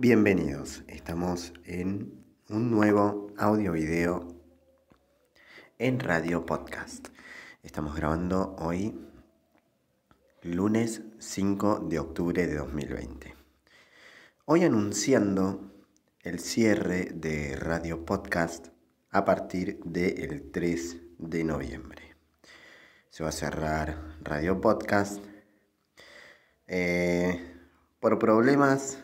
Bienvenidos, estamos en un nuevo audio video en Radio Podcast. Estamos grabando hoy lunes 5 de octubre de 2020. Hoy anunciando el cierre de Radio Podcast a partir del 3 de noviembre. Se va a cerrar Radio Podcast eh, por problemas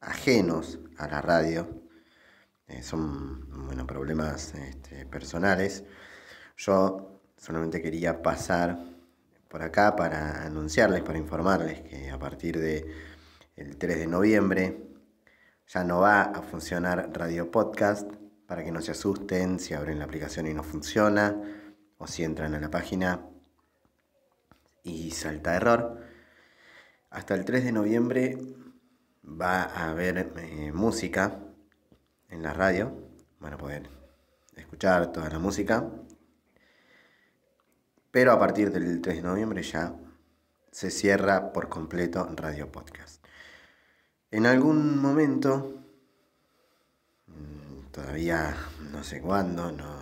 ajenos a la radio, eh, son problemas este, personales. Yo solamente quería pasar por acá para anunciarles, para informarles que a partir del 3 de noviembre ya no va a funcionar Radio Podcast, para que no se asusten si abren la aplicación y no funciona, o si entran a la página y salta error. Hasta el 3 de noviembre va a haber eh, música en la radio, van a poder escuchar toda la música, pero a partir del 3 de noviembre ya se cierra por completo Radio Podcast. En algún momento, mm, todavía no sé cuándo, no,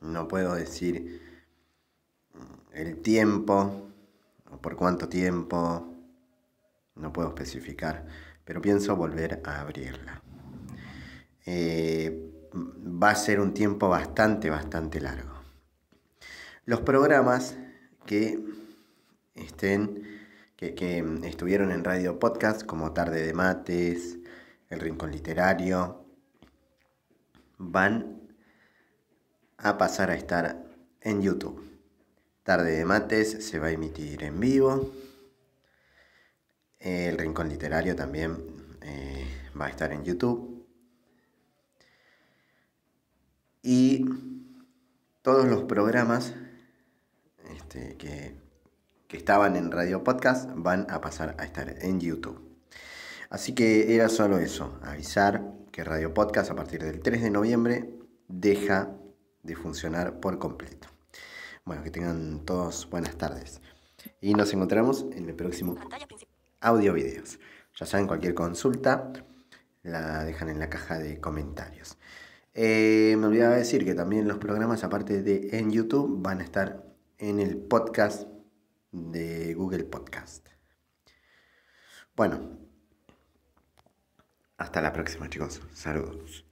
no puedo decir mm, el tiempo, o por cuánto tiempo, puedo especificar, pero pienso volver a abrirla. Eh, va a ser un tiempo bastante, bastante largo. Los programas que estén, que, que estuvieron en Radio Podcast, como Tarde de Mates, El Rincón Literario, van a pasar a estar en YouTube. Tarde de Mates se va a emitir en vivo. El Rincón Literario también eh, va a estar en YouTube. Y todos los programas este, que, que estaban en Radio Podcast van a pasar a estar en YouTube. Así que era solo eso, avisar que Radio Podcast a partir del 3 de noviembre deja de funcionar por completo. Bueno, que tengan todos buenas tardes. Y nos encontramos en el próximo audio videos. Ya saben, cualquier consulta la dejan en la caja de comentarios. Eh, me olvidaba decir que también los programas, aparte de en YouTube, van a estar en el podcast de Google Podcast. Bueno, hasta la próxima chicos. Saludos.